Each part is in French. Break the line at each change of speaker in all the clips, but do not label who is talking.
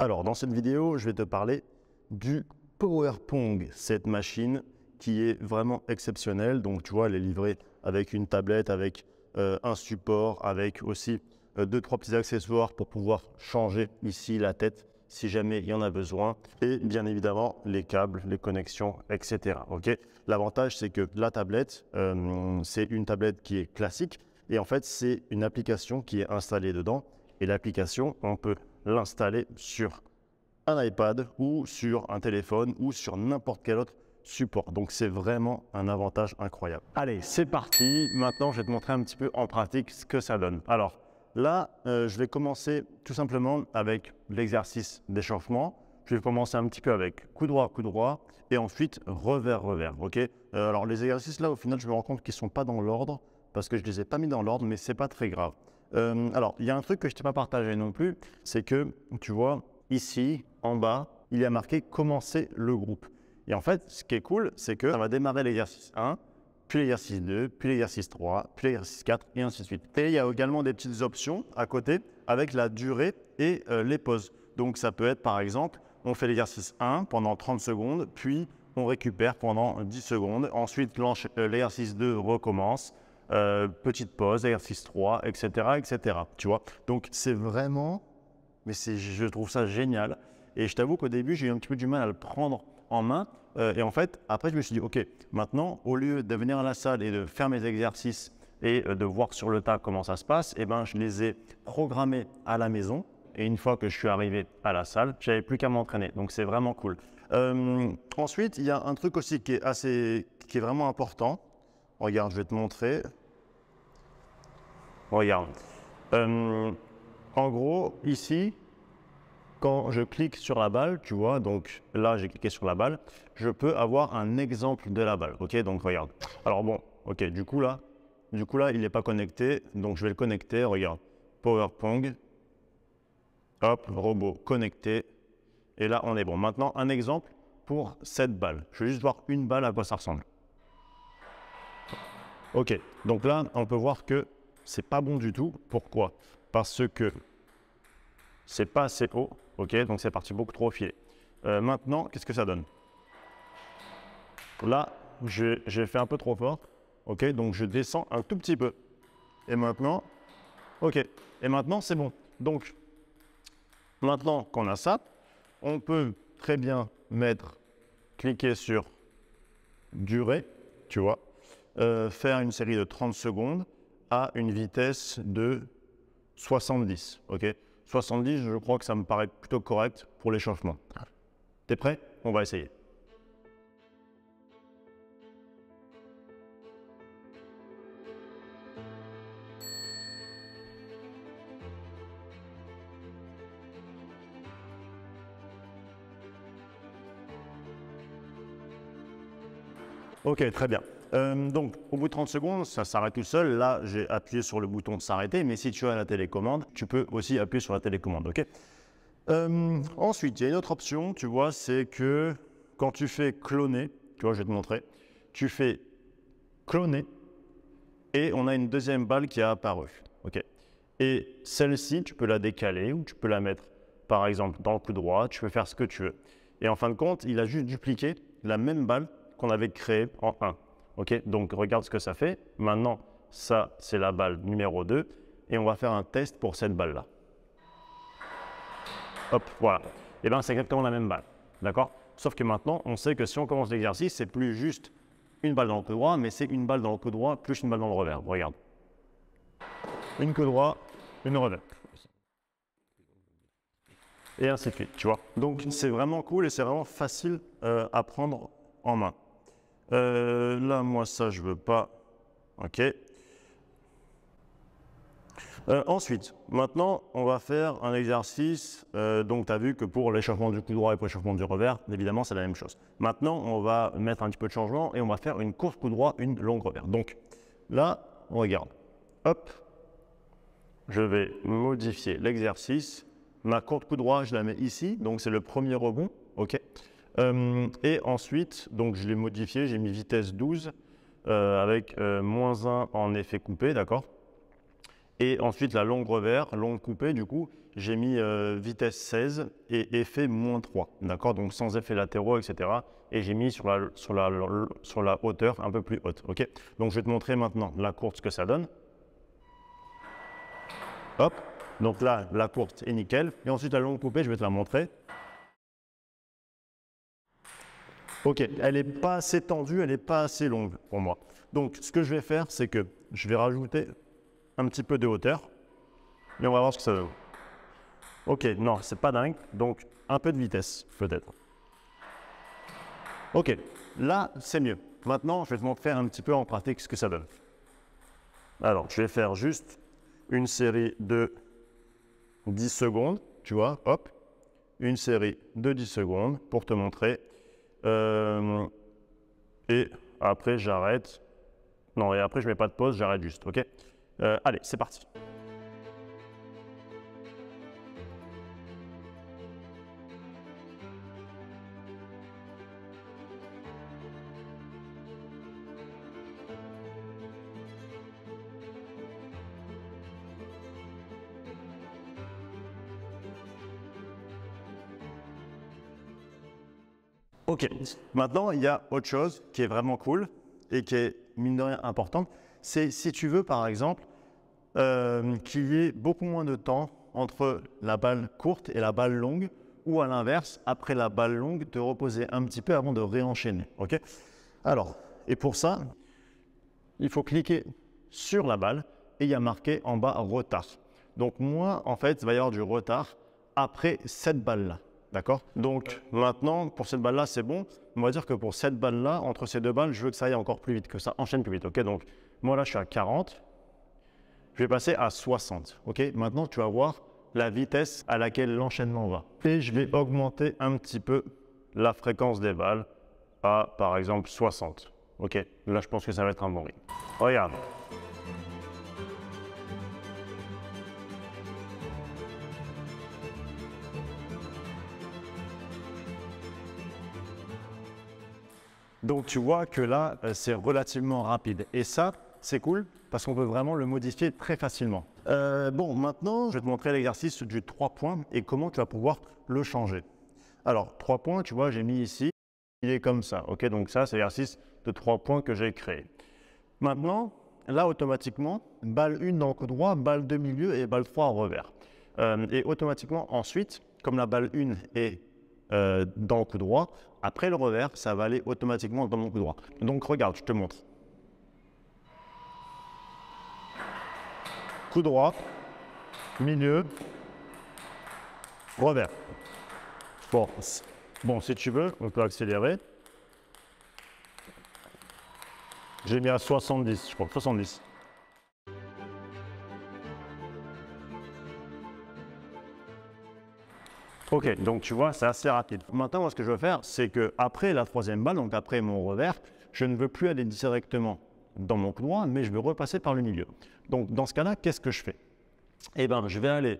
Alors, dans cette vidéo, je vais te parler du PowerPong, cette machine qui est vraiment exceptionnelle. Donc, tu vois, elle est livrée avec une tablette, avec euh, un support, avec aussi euh, deux, trois petits accessoires pour pouvoir changer ici la tête si jamais il y en a besoin. Et bien évidemment, les câbles, les connexions, etc. Ok. L'avantage, c'est que la tablette, euh, c'est une tablette qui est classique. Et en fait, c'est une application qui est installée dedans. Et l'application, on peut l'installer sur un iPad ou sur un téléphone ou sur n'importe quel autre support. Donc c'est vraiment un avantage incroyable. Allez, c'est parti. Maintenant, je vais te montrer un petit peu en pratique ce que ça donne. Alors là, euh, je vais commencer tout simplement avec l'exercice d'échauffement. Je vais commencer un petit peu avec coup droit, coup droit, et ensuite revers, revers. Ok. Euh, alors les exercices là, au final, je me rends compte qu'ils sont pas dans l'ordre parce que je les ai pas mis dans l'ordre, mais c'est pas très grave. Euh, alors, il y a un truc que je t'ai pas partagé non plus, c'est que tu vois, ici, en bas, il y a marqué commencer le groupe. Et en fait, ce qui est cool, c'est que ça va démarrer l'exercice 1, puis l'exercice 2, puis l'exercice 3, puis l'exercice 4, et ainsi de suite. Et il y a également des petites options à côté avec la durée et euh, les pauses. Donc ça peut être par exemple, on fait l'exercice 1 pendant 30 secondes, puis on récupère pendant 10 secondes. Ensuite, euh, l'exercice 2 recommence, euh, petite pause, exercice 3, etc., etc. Tu vois Donc c'est vraiment, mais je trouve ça génial. Et je t'avoue qu'au début, j'ai eu un petit peu du mal à le prendre en main. Euh, et en fait, après, je me suis dit, OK, maintenant, au lieu de venir à la salle et de faire mes exercices et euh, de voir sur le tas comment ça se passe, eh ben, je les ai programmés à la maison. Et une fois que je suis arrivé à la salle, j'avais plus qu'à m'entraîner. Donc c'est vraiment cool. ensuite, il y a un truc aussi qui est assez, qui est vraiment important. Regarde, je vais te montrer. Regarde. Euh, en gros, ici, quand je clique sur la balle, tu vois, donc là, j'ai cliqué sur la balle, je peux avoir un exemple de la balle. OK, donc regarde. Alors bon, OK, du coup là, du coup là, il n'est pas connecté, donc je vais le connecter, regarde. PowerPong, hop, robot connecté. Et là, on est bon. Maintenant, un exemple pour cette balle. Je vais juste voir une balle à quoi ça ressemble. OK, donc là, on peut voir que c'est pas bon du tout. Pourquoi Parce que c'est pas assez haut, ok Donc c'est parti beaucoup trop au euh, maintenant, qu'est-ce que ça donne Là, j'ai fait un peu trop fort, ok Donc je descends un tout petit peu. Et maintenant, ok. Et maintenant, c'est bon. Donc, maintenant qu'on a ça, on peut très bien mettre, cliquer sur durée, tu vois, euh, faire une série de 30 secondes, à une vitesse de 70. ok 70, je crois que ça me paraît plutôt correct pour l'échauffement. Ah. T'es prêt On va essayer. Ok, très bien. Euh, donc, au bout de 30 secondes, ça s'arrête tout seul. Là, j'ai appuyé sur le bouton de s'arrêter, mais si tu as la télécommande, tu peux aussi appuyer sur la télécommande, ok euh, Ensuite, il y a une autre option, tu vois, c'est que quand tu fais cloner, tu vois, je vais te montrer, tu fais cloner et on a une deuxième balle qui a apparu, ok Et celle-ci, tu peux la décaler ou tu peux la mettre, par exemple, dans le coup droit, tu peux faire ce que tu veux. Et en fin de compte, il a juste dupliqué la même balle qu'on avait créée en 1. Ok, Donc regarde ce que ça fait. Maintenant, ça, c'est la balle numéro 2. Et on va faire un test pour cette balle-là. Hop, voilà. Et eh bien, c'est exactement la même balle. D'accord Sauf que maintenant, on sait que si on commence l'exercice, c'est plus juste une balle dans le coup droit, mais c'est une balle dans le coup droit plus une balle dans le revers. Regarde. Une coup droit, une revers. Et ainsi de suite, tu vois. Donc, c'est vraiment cool et c'est vraiment facile euh, à prendre en main. Euh, là, moi, ça, je veux pas. OK. Euh, ensuite, maintenant, on va faire un exercice. Euh, donc, tu as vu que pour l'échauffement du coup droit et pour l'échauffement du revers, évidemment, c'est la même chose. Maintenant, on va mettre un petit peu de changement et on va faire une courte coup droit, une longue revers. Donc, là, on regarde. Hop. Je vais modifier l'exercice. Ma courte coup droit, je la mets ici. Donc, c'est le premier rebond. OK. Euh, et ensuite, donc je l'ai modifié, j'ai mis vitesse 12 euh, avec euh, moins 1 en effet coupé, d'accord et ensuite, la longue revers, longue coupée, du coup, j'ai mis vitesse 16 et effet moins 3, d'accord Donc sans effet latéraux, etc. Et j'ai mis sur la, sur, la, sur la hauteur un peu plus haute, ok Donc je vais te montrer maintenant la courte, ce que ça donne. Hop, donc là, la courte est nickel. Et ensuite, la longue coupée, je vais te la montrer. Ok, elle n'est pas assez tendue, elle n'est pas assez longue pour moi. Donc ce que je vais faire, c'est que je vais rajouter un petit peu de hauteur. mais on va voir ce que ça donne. Ok, non, c'est pas dingue. Donc un peu de vitesse, peut-être. Ok, là, c'est mieux. Maintenant, je vais te montrer un petit peu en pratique ce que ça donne. Alors, je vais faire juste une série de 10 secondes, tu vois, hop. Une série de 10 secondes pour te montrer euh, et après, j'arrête. Non, et après, je mets pas de pause, j'arrête juste, ok euh, Allez, c'est parti. Ok. Maintenant, il y a autre chose qui est vraiment cool et qui est, mine de rien, importante. C'est si tu veux, par exemple, euh, qu'il y ait beaucoup moins de temps entre la balle courte et la balle longue, ou à l'inverse, après la balle longue, te reposer un petit peu avant de réenchaîner. Ok Alors, et pour ça, il faut cliquer sur la balle et il y a marqué en bas retard. Donc moi, en fait, il va y avoir du retard après cette balle-là. D'accord Donc euh. maintenant, pour cette balle-là, c'est bon. On va dire que pour cette balle-là, entre ces deux balles, je veux que ça aille encore plus vite, que ça enchaîne plus vite. Ok Donc moi là, je suis à 40. Je vais passer à 60. Ok Maintenant, tu vas voir la vitesse à laquelle l'enchaînement va. Et je vais augmenter un petit peu la fréquence des balles à, par exemple, 60. Ok Là, je pense que ça va être un bon rythme. Regarde. Donc tu vois que là, euh, c'est relativement rapide. Et ça, c'est cool parce qu'on peut vraiment le modifier très facilement. Euh, bon, maintenant, je vais te montrer l'exercice du 3 points et comment tu vas pouvoir le changer. Alors, 3 points, tu vois, j'ai mis ici, il est comme ça. Ok, donc ça, c'est l'exercice de 3 points que j'ai créé. Maintenant, là, automatiquement, balle 1 dans le droit, balle 2 milieu et balle 3 en revers. Euh, et automatiquement, ensuite, comme la balle 1 est euh, dans le coup droit. Après le revers, ça va aller automatiquement dans mon coup droit. Donc regarde, je te montre. Coup droit, milieu, revers. Bon, bon si tu veux, on peut accélérer. J'ai mis à 70, je crois, 70. Ok, donc tu vois, c'est assez rapide. Maintenant, moi, ce que je veux faire, c'est que après la troisième balle, donc après mon revers, je ne veux plus aller directement dans mon couloir, mais je veux repasser par le milieu. Donc, dans ce cas-là, qu'est-ce que je fais Eh bien, je vais aller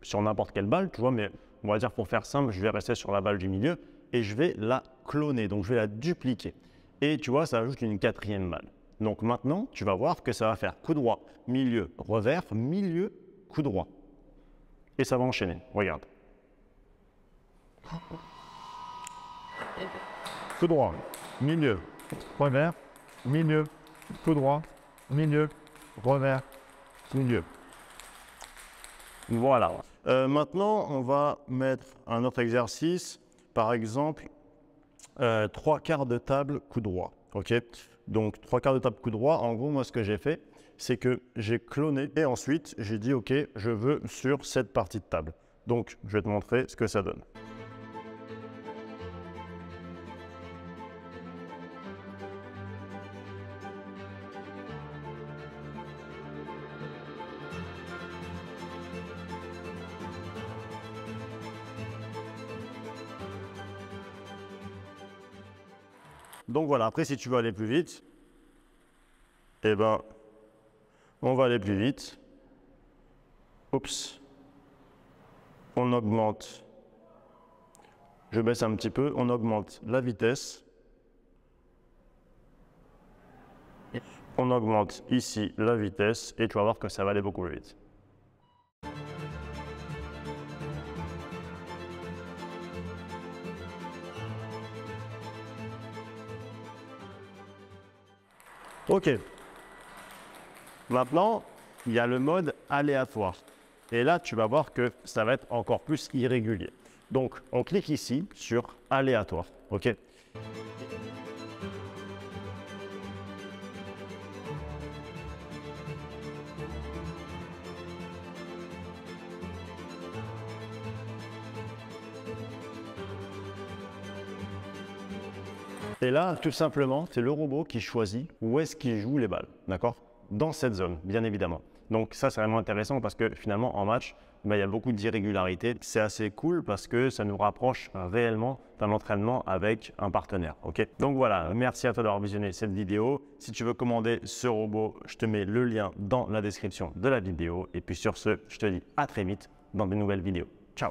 sur n'importe quelle balle, tu vois, mais on va dire pour faire simple, je vais rester sur la balle du milieu et je vais la cloner, donc je vais la dupliquer. Et tu vois, ça ajoute une quatrième balle. Donc maintenant, tu vas voir que ça va faire coup droit, milieu, revers, milieu, coup droit. Et ça va enchaîner. Regarde. Coup droit, milieu, revers, milieu, coup droit, milieu, revers, milieu. Voilà. Euh, maintenant, on va mettre un autre exercice. Par exemple, euh, trois quarts de table coup droit. Ok. Donc trois quarts de table coup droit. En gros, moi, ce que j'ai fait, c'est que j'ai cloné et ensuite j'ai dit OK, je veux sur cette partie de table. Donc, je vais te montrer ce que ça donne. Donc voilà, après si tu veux aller plus vite, eh ben, on va aller plus vite. Oups. On augmente. Je baisse un petit peu, on augmente la vitesse. On augmente ici la vitesse et tu vas voir que ça va aller beaucoup plus vite. OK. Maintenant, il y a le mode aléatoire. Et là, tu vas voir que ça va être encore plus irrégulier. Donc, on clique ici sur aléatoire. OK Et là, tout simplement, c'est le robot qui choisit où est-ce qu'il joue les balles, d'accord Dans cette zone, bien évidemment. Donc ça, c'est vraiment intéressant parce que finalement, en match, ben, il y a beaucoup d'irrégularités. C'est assez cool parce que ça nous rapproche euh, réellement d'un entraînement avec un partenaire. Ok Donc voilà, merci à toi d'avoir visionné cette vidéo. Si tu veux commander ce robot, je te mets le lien dans la description de la vidéo. Et puis sur ce, je te dis à très vite dans de nouvelles vidéos. Ciao